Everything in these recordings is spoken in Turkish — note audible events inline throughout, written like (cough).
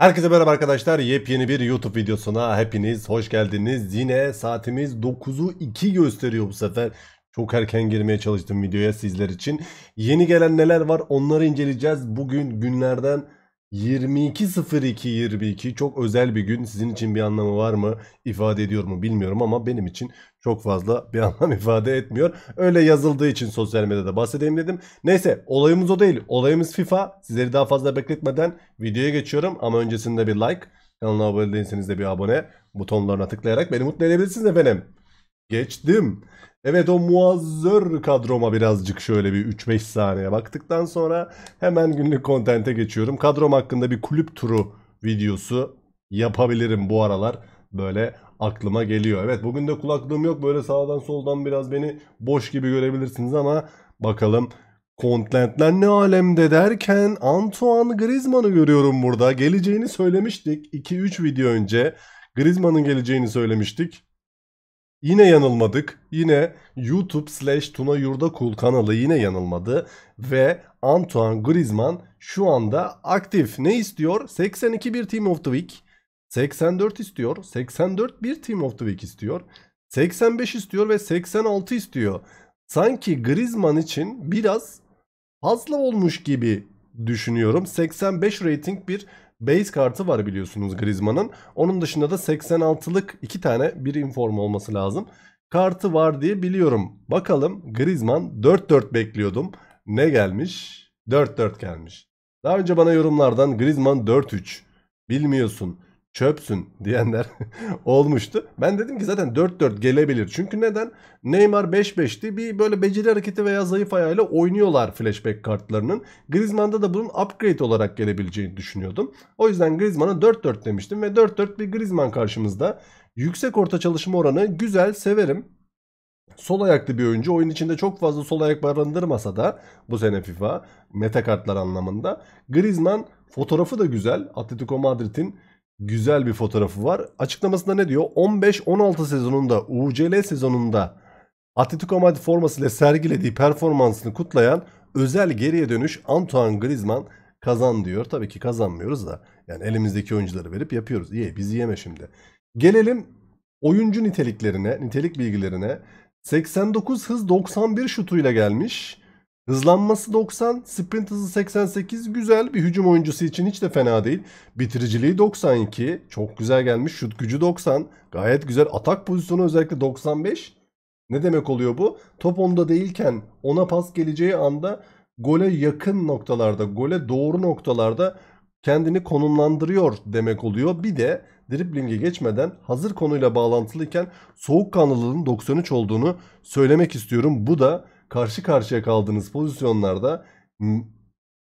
Herkese merhaba arkadaşlar. Yepyeni bir YouTube videosuna hepiniz hoş geldiniz. Yine saatimiz 9'u 2 gösteriyor bu sefer. Çok erken girmeye çalıştım videoya sizler için. Yeni gelen neler var onları inceleyeceğiz. Bugün günlerden 22.02.22 çok özel bir gün. Sizin için bir anlamı var mı? ifade ediyor mu bilmiyorum ama benim için çok fazla bir (laughs) anlam ifade etmiyor. Öyle yazıldığı için sosyal medyada bahsedeyim dedim. Neyse olayımız o değil. Olayımız FIFA. Sizleri daha fazla bekletmeden videoya geçiyorum ama öncesinde bir like, kanala abone değilseniz de bir abone butonlarına tıklayarak beni mutlu edebilirsiniz efendim. Geçtim. Evet o muazzör kadroma birazcık şöyle bir 3-5 saniye baktıktan sonra hemen günlük kontente geçiyorum. Kadrom hakkında bir kulüp turu videosu yapabilirim bu aralar. Böyle aklıma geliyor. Evet bugün de kulaklığım yok. Böyle sağdan soldan biraz beni boş gibi görebilirsiniz ama bakalım Kontentler ne alemde derken Antoine Griezmann'ı görüyorum burada. Geleceğini söylemiştik 2-3 video önce. Griezmann'ın geleceğini söylemiştik. Yine yanılmadık. Yine YouTube slash Tuna Yurdakul kanalı yine yanılmadı. Ve Antoine Griezmann şu anda aktif. Ne istiyor? 82 bir Team of the Week. 84 istiyor. 84 bir Team of the Week istiyor. 85 istiyor ve 86 istiyor. Sanki Griezmann için biraz fazla olmuş gibi düşünüyorum. 85 rating bir base kartı var biliyorsunuz Griezmann'ın. Onun dışında da 86'lık iki tane bir inform olması lazım. Kartı var diye biliyorum. Bakalım Griezmann 4-4 bekliyordum. Ne gelmiş? 4-4 gelmiş. Daha önce bana yorumlardan Griezmann 4-3. Bilmiyorsun çöpsün diyenler (laughs) olmuştu. Ben dedim ki zaten 4-4 gelebilir. Çünkü neden? Neymar 5-5'ti. Bir böyle beceri hareketi veya zayıf ayağıyla oynuyorlar flashback kartlarının. Griezmann'da da bunun upgrade olarak gelebileceğini düşünüyordum. O yüzden Griezmann'a 4-4 demiştim ve 4-4 bir Griezmann karşımızda. Yüksek orta çalışma oranı güzel, severim. Sol ayaklı bir oyuncu. Oyun içinde çok fazla sol ayak barındırmasa da bu sene FIFA meta kartlar anlamında. Griezmann fotoğrafı da güzel. Atletico Madrid'in güzel bir fotoğrafı var. Açıklamasında ne diyor? 15-16 sezonunda UCL sezonunda Atletico Madrid formasıyla sergilediği performansını kutlayan özel geriye dönüş Antoine Griezmann kazan diyor. Tabii ki kazanmıyoruz da yani elimizdeki oyuncuları verip yapıyoruz. İyi bizi yeme şimdi. Gelelim oyuncu niteliklerine, nitelik bilgilerine. 89 hız 91 şutuyla gelmiş. Hızlanması 90, sprint hızı 88 güzel bir hücum oyuncusu için hiç de fena değil. Bitiriciliği 92 çok güzel gelmiş. Şut gücü 90 gayet güzel. Atak pozisyonu özellikle 95. Ne demek oluyor bu? Top onda değilken ona pas geleceği anda gole yakın noktalarda, gole doğru noktalarda kendini konumlandırıyor demek oluyor. Bir de driblinge geçmeden hazır konuyla bağlantılıyken soğukkanlılığın 93 olduğunu söylemek istiyorum. Bu da karşı karşıya kaldığınız pozisyonlarda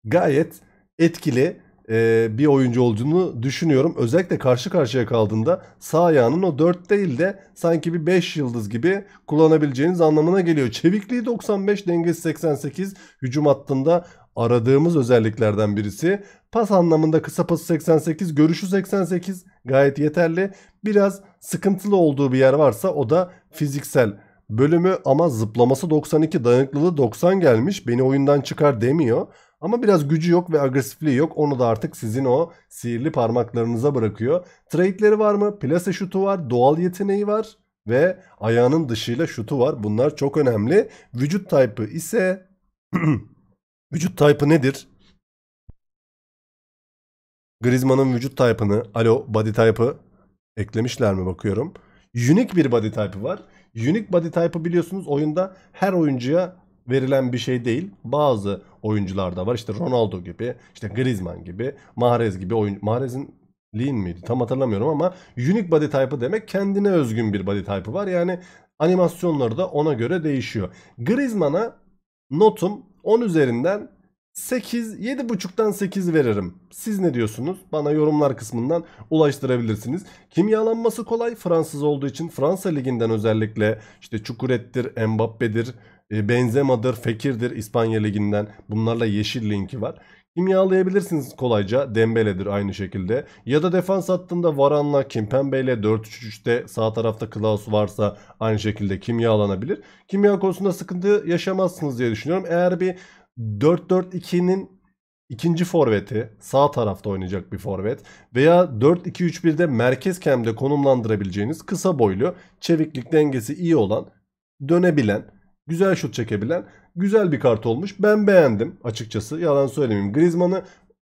gayet etkili e, bir oyuncu olduğunu düşünüyorum. Özellikle karşı karşıya kaldığında sağ ayağının o 4 değil de sanki bir 5 yıldız gibi kullanabileceğiniz anlamına geliyor. Çevikliği 95, dengesi 88, hücum hattında aradığımız özelliklerden birisi. Pas anlamında kısa pası 88, görüşü 88 gayet yeterli. Biraz sıkıntılı olduğu bir yer varsa o da fiziksel Bölümü ama zıplaması 92 dayanıklılığı 90 gelmiş beni oyundan çıkar demiyor. Ama biraz gücü yok ve agresifliği yok. Onu da artık sizin o sihirli parmaklarınıza bırakıyor. Trade'leri var mı? Plase şutu var. Doğal yeteneği var. Ve ayağının dışıyla şutu var. Bunlar çok önemli. Vücut type'ı ise... (clears throat) vücut type'ı nedir? Griezmann'ın vücut type'ını, alo body type'ı eklemişler mi bakıyorum. Unique bir body type'ı var. Unique body type'ı biliyorsunuz oyunda her oyuncuya verilen bir şey değil. Bazı oyuncularda var. İşte Ronaldo gibi, işte Griezmann gibi, Mahrez gibi oyun Mahrez'in lean miydi? Tam hatırlamıyorum ama unique body type'ı demek kendine özgün bir body type'ı var. Yani animasyonları da ona göre değişiyor. Griezmann'a notum 10 üzerinden 8, 7.5'tan 8 veririm. Siz ne diyorsunuz? Bana yorumlar kısmından ulaştırabilirsiniz. Kimyalanması kolay Fransız olduğu için Fransa Ligi'nden özellikle işte Çukuret'tir, Mbappe'dir, e, Benzema'dır, Fekir'dir İspanya Ligi'nden bunlarla yeşil linki var. Kimyalayabilirsiniz kolayca. Dembele'dir aynı şekilde. Ya da defans hattında Varan'la Kimpembe'yle 4-3-3'te sağ tarafta Klaus varsa aynı şekilde kimyalanabilir. Kimya konusunda sıkıntı yaşamazsınız diye düşünüyorum. Eğer bir 4-4-2'nin ikinci forveti sağ tarafta oynayacak bir forvet veya 4-2-3-1'de merkez kemde konumlandırabileceğiniz kısa boylu, çeviklik dengesi iyi olan, dönebilen, güzel şut çekebilen güzel bir kart olmuş. Ben beğendim açıkçası yalan söylemeyeyim. Griezmann'ı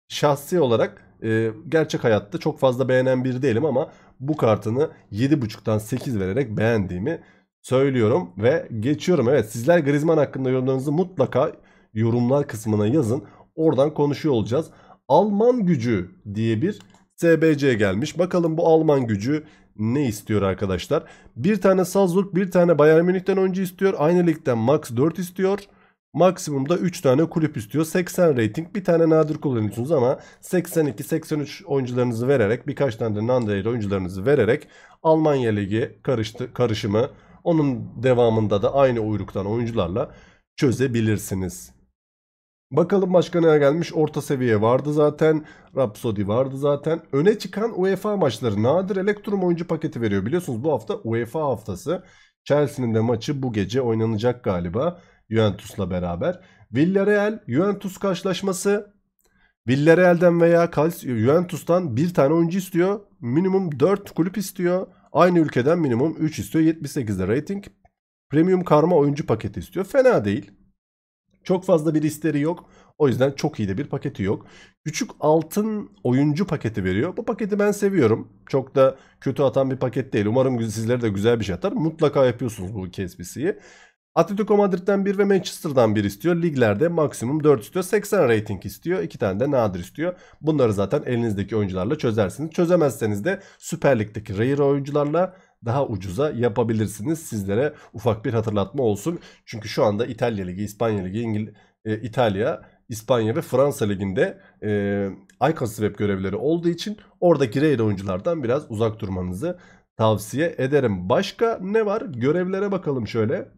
şahsi olarak e, gerçek hayatta çok fazla beğenen biri değilim ama bu kartını 7.5'tan 8 vererek beğendiğimi söylüyorum ve geçiyorum. Evet sizler Griezmann hakkında yorumlarınızı mutlaka yorumlar kısmına yazın. Oradan konuşuyor olacağız. Alman gücü diye bir SBC gelmiş. Bakalım bu Alman gücü ne istiyor arkadaşlar? Bir tane Salzburg, bir tane Bayern Münih'ten oyuncu istiyor. Aynı ligden max 4 istiyor. Maksimumda 3 tane kulüp istiyor. 80 rating bir tane nadir kullanıyorsunuz ama 82-83 oyuncularınızı vererek birkaç tane de non oyuncularınızı vererek Almanya Ligi karıştı, karışımı onun devamında da aynı uyruktan oyuncularla çözebilirsiniz. Bakalım başka ne gelmiş? Orta seviye vardı zaten. Rhapsody vardı zaten. Öne çıkan UEFA maçları nadir Elektrum oyuncu paketi veriyor. Biliyorsunuz bu hafta UEFA haftası. Chelsea'nin de maçı bu gece oynanacak galiba. Juventus'la beraber. Villarreal Juventus karşılaşması. Villarreal'den veya Juventus'tan bir tane oyuncu istiyor. Minimum 4 kulüp istiyor. Aynı ülkeden minimum 3 istiyor. 78'de rating. Premium karma oyuncu paketi istiyor. Fena değil. Çok fazla bir isteri yok. O yüzden çok iyi de bir paketi yok. Küçük altın oyuncu paketi veriyor. Bu paketi ben seviyorum. Çok da kötü atan bir paket değil. Umarım sizlere de güzel bir şey atar. Mutlaka yapıyorsunuz bu kesbisiyi. Atletico Madrid'den bir ve Manchester'dan bir istiyor. Liglerde maksimum 4 istiyor. 80 rating istiyor. 2 tane de nadir istiyor. Bunları zaten elinizdeki oyuncularla çözersiniz. Çözemezseniz de Süper Lig'deki rare oyuncularla daha ucuza yapabilirsiniz. Sizlere ufak bir hatırlatma olsun. Çünkü şu anda İtalya Ligi, İspanya Ligi, İngil e, İtalya, İspanya ve Fransa Ligi'nde e, ICAS web görevleri olduğu için oradaki raid oyunculardan biraz uzak durmanızı tavsiye ederim. Başka ne var? Görevlere bakalım şöyle.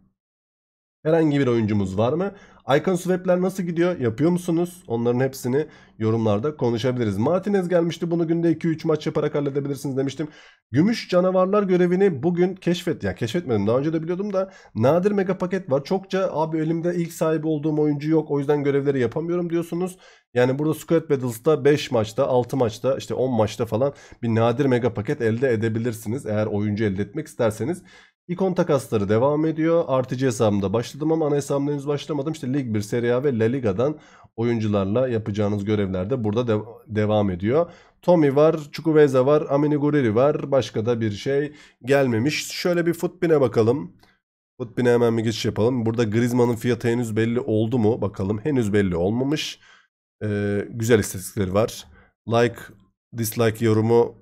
Herhangi bir oyuncumuz var mı? Icon swap'ler nasıl gidiyor? Yapıyor musunuz? Onların hepsini yorumlarda konuşabiliriz. Martinez gelmişti. Bunu günde 2-3 maç yaparak halledebilirsiniz demiştim. Gümüş canavarlar görevini bugün keşfet. Ya yani keşfetmedim. Daha önce de biliyordum da nadir mega paket var. Çokça abi elimde ilk sahibi olduğum oyuncu yok. O yüzden görevleri yapamıyorum diyorsunuz. Yani burada Squad Battles'da 5 maçta, 6 maçta, işte 10 maçta falan bir nadir mega paket elde edebilirsiniz. Eğer oyuncu elde etmek isterseniz. İkon takasları devam ediyor. Artıcı hesabımda başladım ama ana hesabımda henüz başlamadım. İşte Lig 1, Serie A ve La Liga'dan oyuncularla yapacağınız görevler de burada de- devam ediyor. Tommy var, Chukwueze var, Amini Guriri var. Başka da bir şey gelmemiş. Şöyle bir Futbin'e bakalım. Futbin'e hemen bir geçiş yapalım. Burada Griezmann'ın fiyatı henüz belli oldu mu? Bakalım henüz belli olmamış. Ee, güzel istatistikleri var. Like, dislike yorumu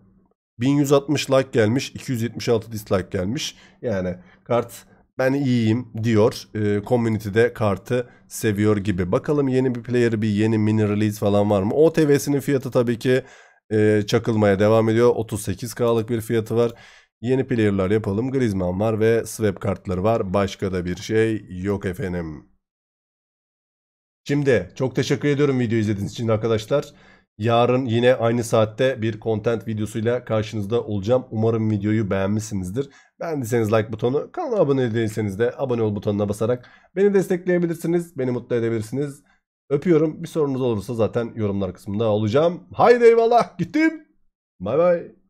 1160 like gelmiş, 276 dislike gelmiş. Yani kart ben iyiyim diyor. E, community'de kartı seviyor gibi. Bakalım yeni bir player, bir yeni mini release falan var mı? OTV'sinin fiyatı tabii ki e, çakılmaya devam ediyor. 38K'lık bir fiyatı var. Yeni player'lar yapalım. Griezmann var ve swap kartları var. Başka da bir şey yok efendim. Şimdi çok teşekkür ediyorum video izlediğiniz için arkadaşlar. Yarın yine aynı saatte bir content videosuyla karşınızda olacağım. Umarım videoyu beğenmişsinizdir. Beğendiyseniz like butonu, kanala abone değilseniz de abone ol butonuna basarak beni destekleyebilirsiniz, beni mutlu edebilirsiniz. Öpüyorum. Bir sorunuz olursa zaten yorumlar kısmında olacağım. Haydi eyvallah gittim. Bay bay.